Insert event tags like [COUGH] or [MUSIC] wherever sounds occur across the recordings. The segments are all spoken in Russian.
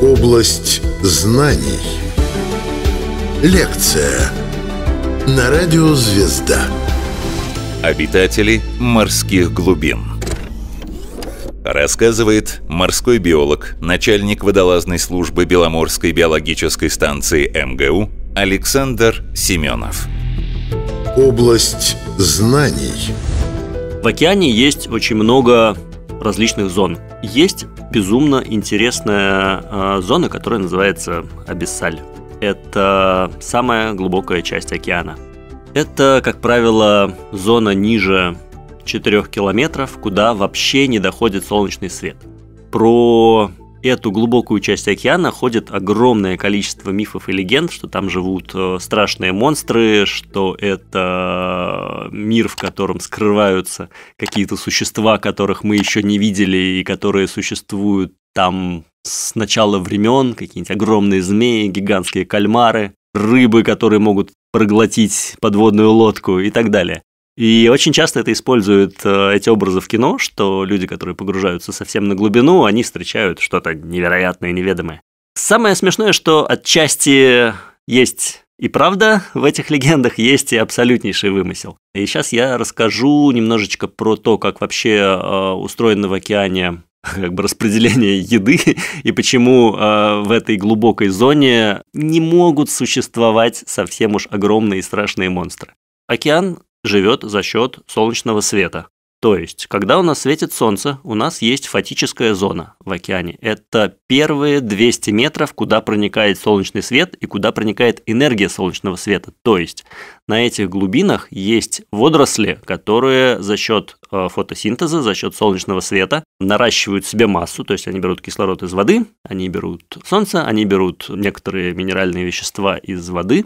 Область знаний. Лекция на радио «Звезда». Обитатели морских глубин. Рассказывает морской биолог, начальник водолазной службы Беломорской биологической станции МГУ Александр Семенов. Область знаний. В океане есть очень много различных зон. Есть безумно интересная а, зона, которая называется Абиссаль. Это самая глубокая часть океана. Это, как правило, зона ниже 4 километров, куда вообще не доходит солнечный свет. Про эту глубокую часть океана ходит огромное количество мифов и легенд, что там живут э, страшные монстры, что это э, мир, в котором скрываются какие-то существа, которых мы еще не видели и которые существуют там с начала времен, какие-нибудь огромные змеи, гигантские кальмары, рыбы, которые могут проглотить подводную лодку и так далее. И очень часто это используют э, эти образы в кино, что люди, которые погружаются совсем на глубину, они встречают что-то невероятное и неведомое. Самое смешное, что отчасти есть и правда в этих легендах, есть и абсолютнейший вымысел. И сейчас я расскажу немножечко про то, как вообще э, устроено в океане [LAUGHS] как бы распределение еды [LAUGHS] и почему э, в этой глубокой зоне не могут существовать совсем уж огромные и страшные монстры. Океан живет за счет солнечного света. То есть, когда у нас светит солнце, у нас есть фотическая зона в океане. Это первые 200 метров, куда проникает солнечный свет и куда проникает энергия солнечного света. То есть, на этих глубинах есть водоросли, которые за счет э, фотосинтеза, за счет солнечного света наращивают себе массу, то есть они берут кислород из воды, они берут солнце, они берут некоторые минеральные вещества из воды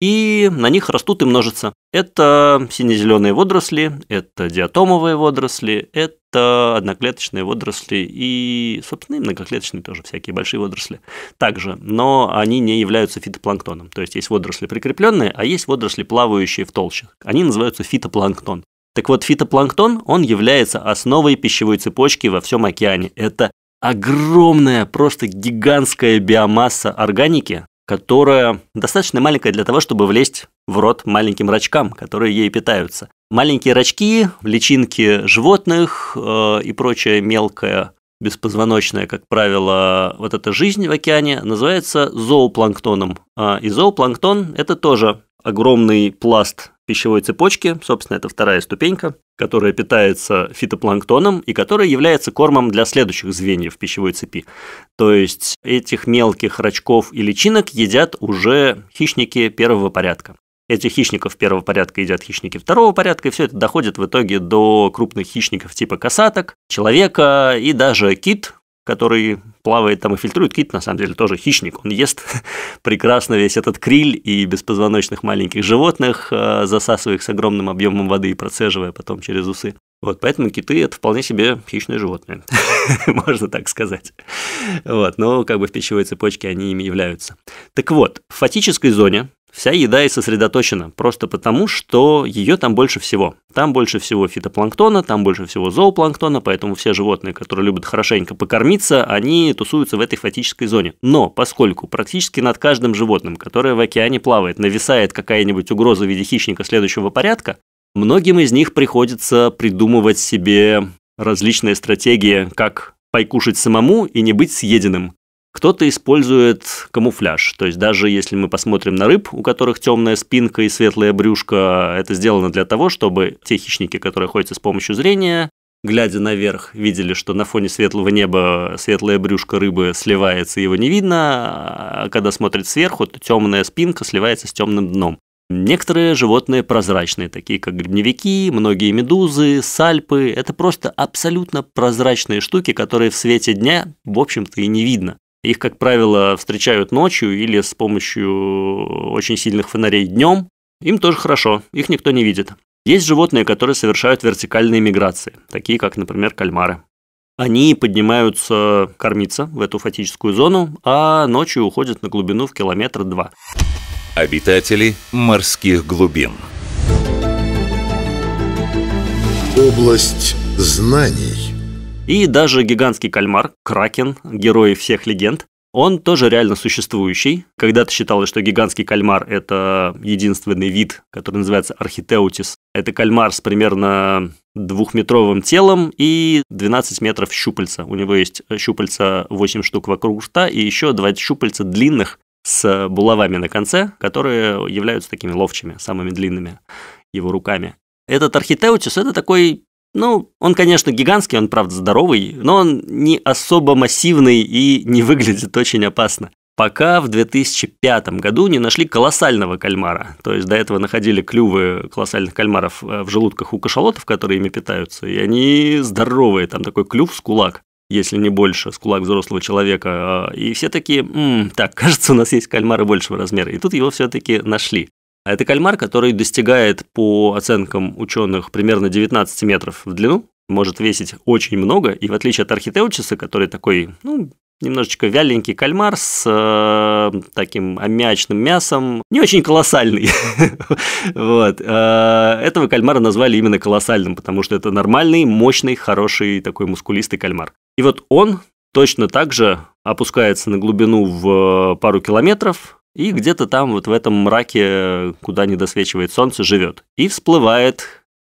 и на них растут и множатся. Это сине-зеленые водоросли, это диатомовые водоросли, это одноклеточные водоросли и, собственно, и многоклеточные тоже, всякие большие водоросли также, но они не являются фитопланктоном. То есть есть водоросли прикрепленные, а есть водоросли плавающие в толщах. Они называются фитопланктон. Так вот, фитопланктон, он является основой пищевой цепочки во всем океане. Это огромная, просто гигантская биомасса органики, которая достаточно маленькая для того, чтобы влезть в рот маленьким рачкам, которые ей питаются. Маленькие рачки, личинки животных э, и прочее мелкое беспозвоночное, как правило, вот эта жизнь в океане называется зоопланктоном. А, и зоопланктон – это тоже огромный пласт пищевой цепочки, собственно, это вторая ступенька, которая питается фитопланктоном и которая является кормом для следующих звеньев пищевой цепи. То есть этих мелких рачков и личинок едят уже хищники первого порядка. Этих хищников первого порядка едят хищники второго порядка, и все это доходит в итоге до крупных хищников типа косаток, человека и даже кит, который плавает там и фильтрует. Кит, на самом деле, тоже хищник. Он ест [LAUGHS] прекрасно весь этот криль и беспозвоночных маленьких животных, э, засасывая их с огромным объемом воды и процеживая потом через усы. Вот, поэтому киты – это вполне себе хищные животные, [LAUGHS] можно так сказать. Вот, но как бы в пищевой цепочке они ими являются. Так вот, в фатической зоне Вся еда и сосредоточена, просто потому, что ее там больше всего. Там больше всего фитопланктона, там больше всего зоопланктона, поэтому все животные, которые любят хорошенько покормиться, они тусуются в этой фатической зоне. Но поскольку практически над каждым животным, которое в океане плавает, нависает какая-нибудь угроза в виде хищника следующего порядка, многим из них приходится придумывать себе различные стратегии, как покушать самому и не быть съеденным. Кто-то использует камуфляж, то есть даже если мы посмотрим на рыб, у которых темная спинка и светлая брюшка, это сделано для того, чтобы те хищники, которые ходят с помощью зрения, глядя наверх, видели, что на фоне светлого неба светлая брюшка рыбы сливается, его не видно, а когда смотрит сверху, то темная спинка сливается с темным дном. Некоторые животные прозрачные, такие как грибневики, многие медузы, сальпы. Это просто абсолютно прозрачные штуки, которые в свете дня, в общем-то, и не видно. Их, как правило, встречают ночью или с помощью очень сильных фонарей днем. Им тоже хорошо, их никто не видит. Есть животные, которые совершают вертикальные миграции, такие как, например, кальмары. Они поднимаются кормиться в эту фатическую зону, а ночью уходят на глубину в километр-два. Обитатели морских глубин. Область знаний. И даже гигантский кальмар, кракен, герой всех легенд, он тоже реально существующий. Когда-то считалось, что гигантский кальмар – это единственный вид, который называется архитеутис. Это кальмар с примерно двухметровым телом и 12 метров щупальца. У него есть щупальца 8 штук вокруг рта и еще 2 щупальца длинных с булавами на конце, которые являются такими ловчими, самыми длинными его руками. Этот архитеутис – это такой ну, он, конечно, гигантский, он, правда, здоровый, но он не особо массивный и не выглядит очень опасно. Пока в 2005 году не нашли колоссального кальмара. То есть до этого находили клювы колоссальных кальмаров э, в желудках у кашалотов, которые ими питаются, и они здоровые, там такой клюв с кулак если не больше, с кулак взрослого человека. А, и все таки М, так, [LAUGHS] кажется, у нас есть кальмары большего размера. И тут его все-таки нашли. А это кальмар, который достигает, по оценкам ученых, примерно 19 метров в длину, может весить очень много, и в отличие от архитеучиса, который такой, ну, немножечко вяленький кальмар с э, таким аммиачным мясом, не очень колоссальный. [LAUGHS] вот. Э, этого кальмара назвали именно колоссальным, потому что это нормальный, мощный, хороший такой мускулистый кальмар. И вот он точно так же опускается на глубину в пару километров, и где-то там вот в этом мраке, куда не досвечивает солнце, живет. И всплывает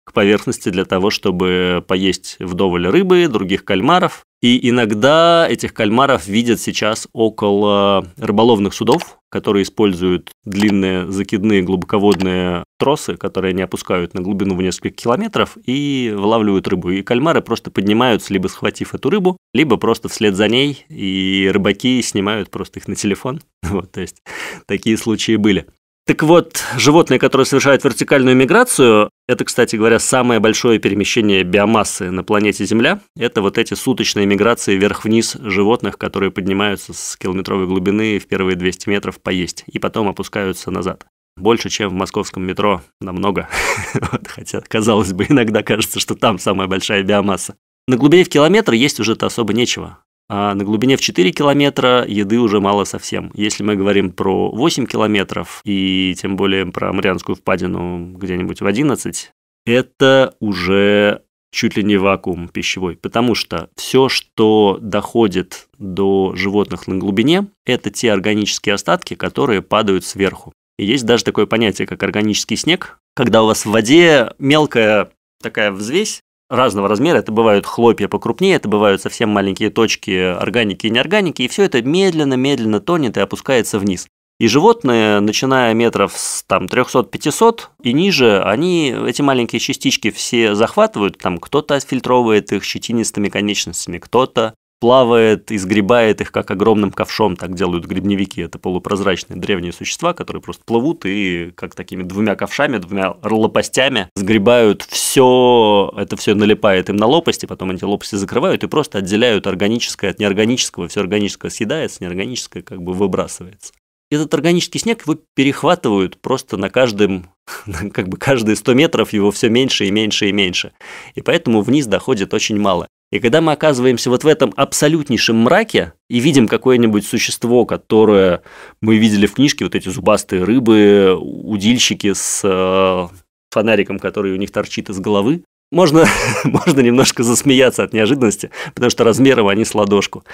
к поверхности для того, чтобы поесть вдоволь рыбы, других кальмаров. И иногда этих кальмаров видят сейчас около рыболовных судов, которые используют длинные закидные глубоководные тросы, которые они опускают на глубину в несколько километров и вылавливают рыбу. И кальмары просто поднимаются, либо схватив эту рыбу, либо просто вслед за ней, и рыбаки снимают просто их на телефон. [LAUGHS] Вот, то есть такие случаи были. Так вот, животные, которые совершают вертикальную миграцию, это, кстати говоря, самое большое перемещение биомассы на планете Земля. Это вот эти суточные миграции вверх-вниз животных, которые поднимаются с километровой глубины в первые 200 метров поесть и потом опускаются назад. Больше, чем в московском метро, намного. [LAUGHS] Хотя, казалось бы, иногда кажется, что там самая большая биомасса. На глубине в километр есть уже-то особо нечего. А на глубине в 4 километра еды уже мало совсем. Если мы говорим про 8 километров и тем более про Марианскую впадину где-нибудь в 11, это уже чуть ли не вакуум пищевой, потому что все, что доходит до животных на глубине, это те органические остатки, которые падают сверху. И есть даже такое понятие, как органический снег, когда у вас в воде мелкая такая взвесь, разного размера. Это бывают хлопья покрупнее, это бывают совсем маленькие точки органики и неорганики, и все это медленно-медленно тонет и опускается вниз. И животные, начиная метров с там, 300-500 и ниже, они эти маленькие частички все захватывают, там кто-то отфильтровывает их щетинистыми конечностями, кто-то плавает, изгребает их как огромным ковшом, так делают грибневики. Это полупрозрачные древние существа, которые просто плывут и как такими двумя ковшами, двумя лопастями сгребают все, это все налипает им на лопасти, потом эти лопасти закрывают и просто отделяют органическое от неорганического, все органическое съедается, неорганическое как бы выбрасывается. Этот органический снег его перехватывают просто на каждом, [LAUGHS] как бы каждые 100 метров его все меньше и меньше и меньше. И поэтому вниз доходит очень мало. И когда мы оказываемся вот в этом абсолютнейшем мраке и видим какое-нибудь существо, которое мы видели в книжке, вот эти зубастые рыбы, удильщики с э, фонариком, который у них торчит из головы, можно, [LAUGHS] можно немножко засмеяться от неожиданности, потому что размером они с ладошку,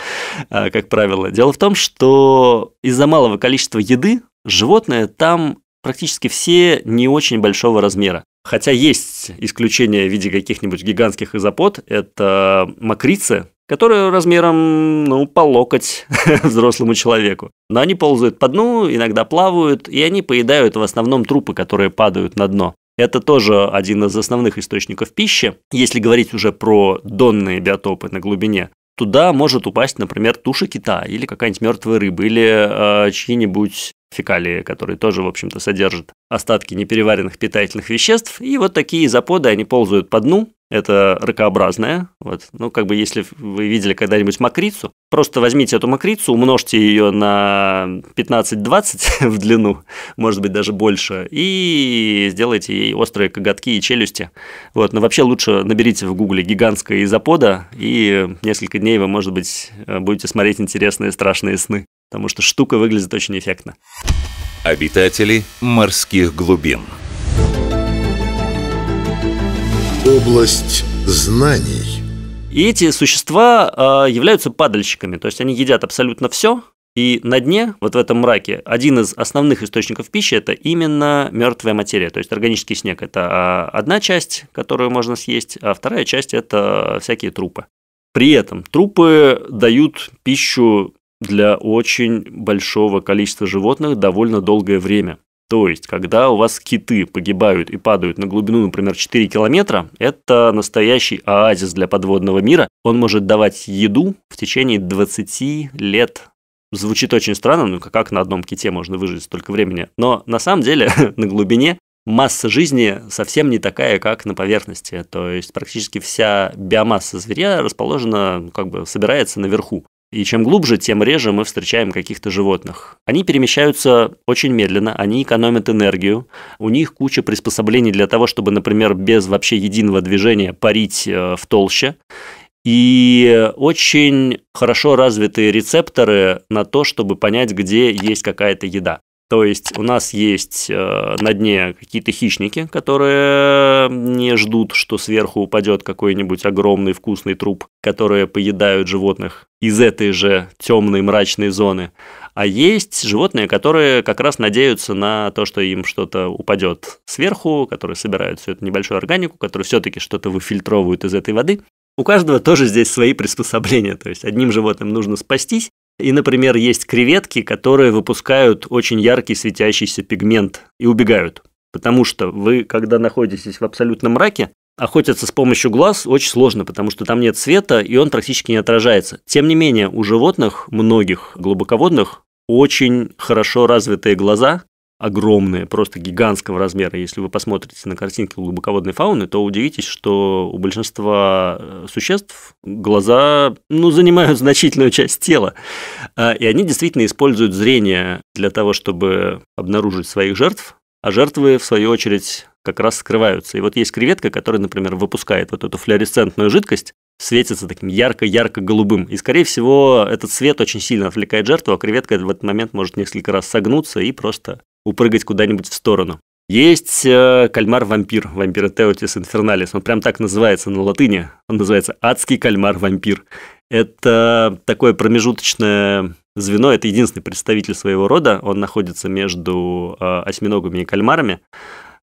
а, как правило. Дело в том, что из-за малого количества еды животное там практически все не очень большого размера. Хотя есть исключения в виде каких-нибудь гигантских изопод. Это макрицы, которые размером, ну, по локоть [LAUGHS] взрослому человеку. Но они ползают по дну, иногда плавают, и они поедают в основном трупы, которые падают на дно. Это тоже один из основных источников пищи, если говорить уже про донные биотопы на глубине туда может упасть, например, туша кита или какая-нибудь мертвая рыба или э, чьи-нибудь фекалии, которые тоже, в общем-то, содержат остатки непереваренных питательных веществ. И вот такие заподы, они ползают по дну, это ракообразная. Вот. Ну, как бы, если вы видели когда-нибудь макрицу, просто возьмите эту макрицу, умножьте ее на 15-20 [LAUGHS] в длину, может быть, даже больше, и сделайте ей острые коготки и челюсти. Вот. Но вообще лучше наберите в гугле гигантская изопода, и несколько дней вы, может быть, э, будете смотреть интересные страшные сны, потому что штука выглядит очень эффектно. Обитатели морских глубин – Область знаний. И эти существа э, являются падальщиками, то есть они едят абсолютно все, и на дне, вот в этом мраке, один из основных источников пищи – это именно мертвая материя, то есть органический снег – это а, одна часть, которую можно съесть, а вторая часть – это всякие трупы. При этом трупы дают пищу для очень большого количества животных довольно долгое время. То есть, когда у вас киты погибают и падают на глубину, например, 4 километра, это настоящий оазис для подводного мира. Он может давать еду в течение 20 лет звучит очень странно, ну как на одном ките можно выжить столько времени. Но на самом деле [LAUGHS] на глубине масса жизни совсем не такая, как на поверхности. То есть практически вся биомасса зверя расположена, ну, как бы собирается наверху. И чем глубже, тем реже мы встречаем каких-то животных. Они перемещаются очень медленно, они экономят энергию, у них куча приспособлений для того, чтобы, например, без вообще единого движения парить э, в толще. И очень хорошо развитые рецепторы на то, чтобы понять, где есть какая-то еда. То есть у нас есть э, на дне какие-то хищники, которые не ждут, что сверху упадет какой-нибудь огромный вкусный труп, которые поедают животных из этой же темной мрачной зоны. А есть животные, которые как раз надеются на то, что им что-то упадет сверху, которые собирают всю эту небольшую органику, которые все-таки что-то выфильтровывают из этой воды. У каждого тоже здесь свои приспособления, то есть одним животным нужно спастись. И, например, есть креветки, которые выпускают очень яркий светящийся пигмент и убегают. Потому что вы, когда находитесь в абсолютном мраке, Охотиться с помощью глаз очень сложно, потому что там нет света, и он практически не отражается. Тем не менее, у животных, многих глубоководных, очень хорошо развитые глаза, огромные, просто гигантского размера. Если вы посмотрите на картинки глубоководной фауны, то удивитесь, что у большинства э, существ глаза ну, занимают [LAUGHS] значительную часть тела. А, и они действительно используют зрение для того, чтобы обнаружить своих жертв, а жертвы, в свою очередь, как раз скрываются. И вот есть креветка, которая, например, выпускает вот эту флуоресцентную жидкость, светится таким ярко-ярко-голубым. И, скорее всего, этот свет очень сильно отвлекает жертву, а креветка в этот момент может несколько раз согнуться и просто упрыгать куда-нибудь в сторону. Есть э, кальмар-вампир, вампир Теотис инферналис. Он прям так называется на латыни. Он называется адский кальмар-вампир. Это такое промежуточное звено, это единственный представитель своего рода. Он находится между э, осьминогами и кальмарами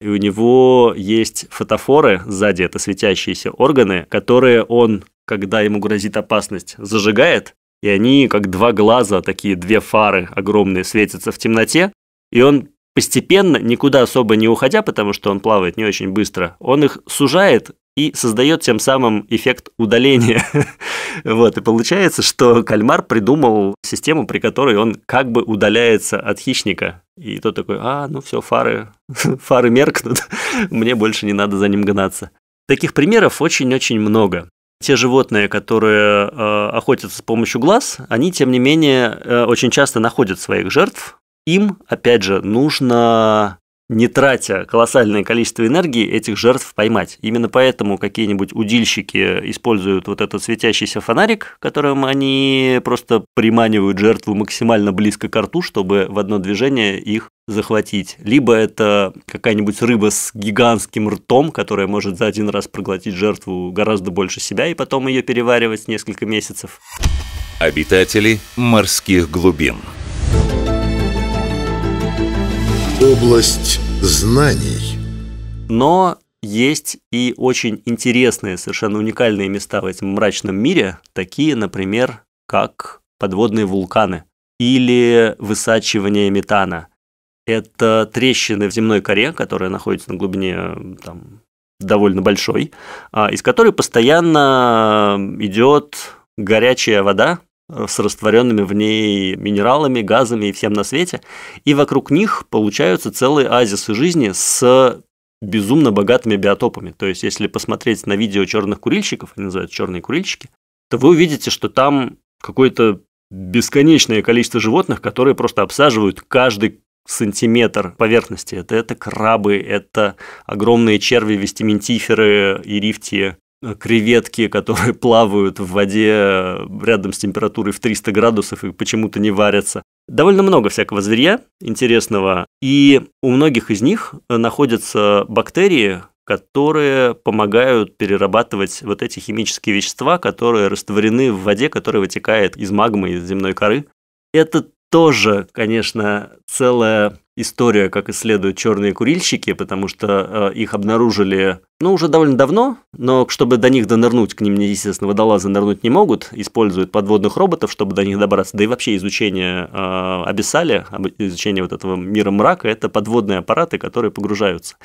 и у него есть фотофоры сзади, это светящиеся органы, которые он, когда ему грозит опасность, зажигает, и они как два глаза, такие две фары огромные, светятся в темноте, и он постепенно, никуда особо не уходя, потому что он плавает не очень быстро, он их сужает и создает тем самым эффект удаления. [LAUGHS] вот, и получается, что кальмар придумал систему, при которой он как бы удаляется от хищника. И тот такой, а, ну все, фары, [LAUGHS] фары меркнут, [LAUGHS] мне больше не надо за ним гнаться. Таких примеров очень-очень много. Те животные, которые э, охотятся с помощью глаз, они, тем не менее, э, очень часто находят своих жертв. Им, опять же, нужно не тратя колоссальное количество энергии, этих жертв поймать. Именно поэтому какие-нибудь удильщики используют вот этот светящийся фонарик, которым они просто приманивают жертву максимально близко к рту, чтобы в одно движение их захватить. Либо это какая-нибудь рыба с гигантским ртом, которая может за один раз проглотить жертву гораздо больше себя и потом ее переваривать несколько месяцев. Обитатели морских глубин – Область знаний. Но есть и очень интересные, совершенно уникальные места в этом мрачном мире, такие, например, как подводные вулканы или высачивание метана. Это трещины в земной коре, которая находится на глубине там, довольно большой, а, из которой постоянно идет горячая вода, Э, с растворенными в ней минералами, газами и всем на свете. И вокруг них получаются целые азисы жизни с безумно богатыми биотопами. То есть, если посмотреть на видео черных курильщиков, они называют черные курильщики, то вы увидите, что там какое-то бесконечное количество животных, которые просто обсаживают каждый сантиметр поверхности. Это, это крабы, это огромные черви, вестиментиферы и рифтии, креветки, которые [LAUGHS] плавают в воде э, рядом с температурой в 300 градусов и почему-то не варятся. Довольно много всякого зверя интересного, и у многих из них находятся бактерии, которые помогают перерабатывать вот эти химические вещества, которые растворены в воде, которая вытекает из магмы, из земной коры. Это тоже, конечно, целая история, как исследуют черные курильщики, потому что э, их обнаружили, ну, уже довольно давно, но чтобы до них донырнуть, к ним, естественно, водолазы нырнуть не могут, используют подводных роботов, чтобы до них добраться. Да и вообще изучение э, абиссали, изучение вот этого мира мрака, это подводные аппараты, которые погружаются.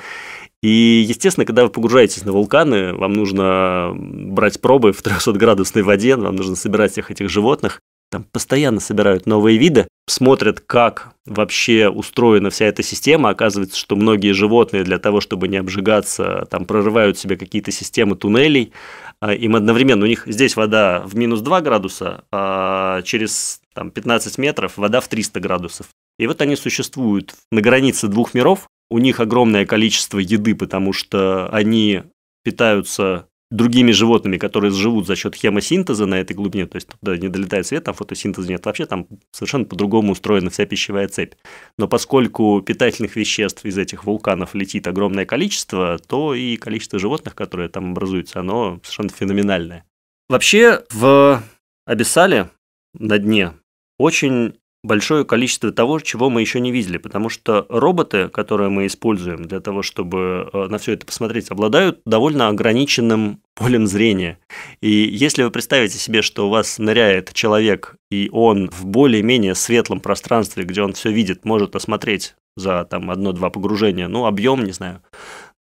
И, естественно, когда вы погружаетесь на вулканы, вам нужно брать пробы в 300-градусной воде, вам нужно собирать всех этих животных. Там постоянно собирают новые виды, смотрят, как вообще устроена вся эта система. Оказывается, что многие животные для того, чтобы не обжигаться, там прорывают себе какие-то системы туннелей. А, им одновременно, у них здесь вода в минус 2 градуса, а через там, 15 метров вода в 300 градусов. И вот они существуют на границе двух миров. У них огромное количество еды, потому что они питаются другими животными, которые живут за счет хемосинтеза на этой глубине, то есть туда не долетает свет, там фотосинтеза нет вообще, там совершенно по-другому устроена вся пищевая цепь. Но поскольку питательных веществ из этих вулканов летит огромное количество, то и количество животных, которые там образуются, оно совершенно феноменальное. Вообще в Абиссале на дне очень большое количество того, чего мы еще не видели, потому что роботы, которые мы используем для того, чтобы э, на все это посмотреть, обладают довольно ограниченным полем зрения. И если вы представите себе, что у вас ныряет человек, и он в более-менее светлом пространстве, где он все видит, может осмотреть за там одно-два погружения, ну, объем, не знаю,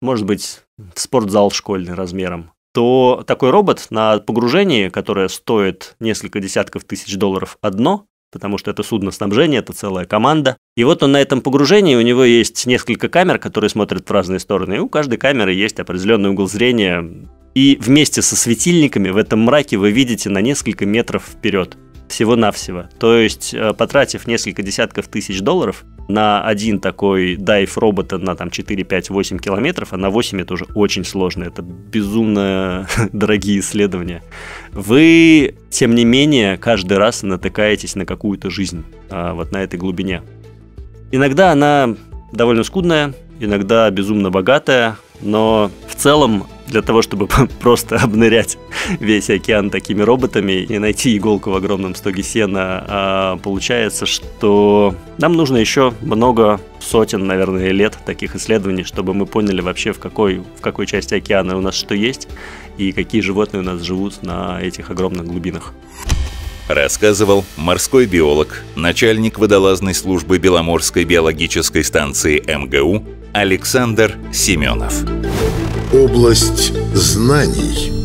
может быть, спортзал школьный размером, то такой робот на погружении, которое стоит несколько десятков тысяч долларов одно, потому что это судно снабжения, это целая команда. И вот он на этом погружении, у него есть несколько камер, которые смотрят в разные стороны, и у каждой камеры есть определенный угол зрения. И вместе со светильниками в этом мраке вы видите на несколько метров вперед всего-навсего. То есть, э, потратив несколько десятков тысяч долларов на один такой дайв робота на там 4, 5, 8 километров, а на 8 это уже очень сложно, это безумно [LAUGHS] дорогие исследования, вы, тем не менее, каждый раз натыкаетесь на какую-то жизнь а, вот на этой глубине. Иногда она довольно скудная, иногда безумно богатая, но в целом для того, чтобы [LAUGHS] просто обнырять весь океан такими роботами и найти иголку в огромном стоге сена, а получается, что нам нужно еще много сотен, наверное, лет таких исследований, чтобы мы поняли вообще, в какой, в какой части океана у нас что есть и какие животные у нас живут на этих огромных глубинах. Рассказывал морской биолог, начальник водолазной службы Беломорской биологической станции МГУ Александр Семенов область знаний –